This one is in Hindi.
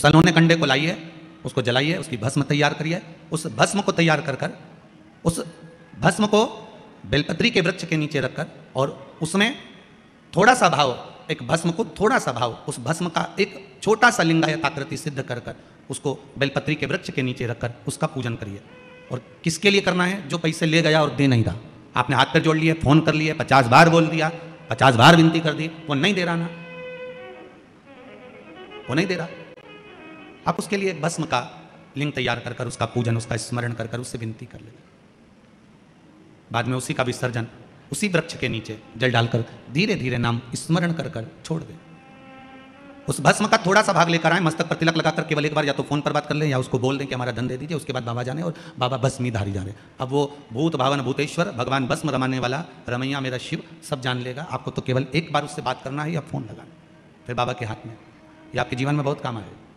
उस अनोने कंडे को लाइए उसको जलाइए उसकी भस्म तैयार करिए उस भस्म को तैयार कर कर उस भस्म को बेलपत्री के वृक्ष के नीचे रखकर और उसमें थोड़ा सा भाव एक भस्म को थोड़ा सा भाव उस भस्म का एक छोटा सा लिंगायत आकृति सिद्ध कर कर उसको बेलपत्री के वृक्ष के नीचे रखकर उसका पूजन करिए और किसके लिए करना है जो पैसे ले गया और दे नहीं रहा आपने हाथ पर जोड़ लिए फोन कर लिए पचास बार बोल दिया पचास बार विनती कर दी वो नहीं दे रहा ना वो नहीं दे रहा आप उसके लिए भस्म का लिंग तैयार कर कर उसका पूजन उसका स्मरण कर कर उससे विनती कर लेना बाद में उसी का विसर्जन उसी वृक्ष के नीचे जल डालकर धीरे धीरे नाम स्मरण कर कर छोड़ दे उस भस्म का थोड़ा सा भाग लेकर आए मस्तक पर तिलक लगाकर केवल एक बार या तो फोन पर बात कर लें या उसको बोल दें कि हमारा धन दे दीजिए उसके बाद बाबा जाने और बाबा भस्मी धारी जाने अब वो भूत भावन भूतेश्वर भगवान भस्म रमाने वाला रमैया मेरा शिव सब जान लेगा आपको तो केवल एक बार उससे बात करना है या फोन लगाना फिर बाबा के हाथ में ये आपके जीवन में बहुत काम आएगा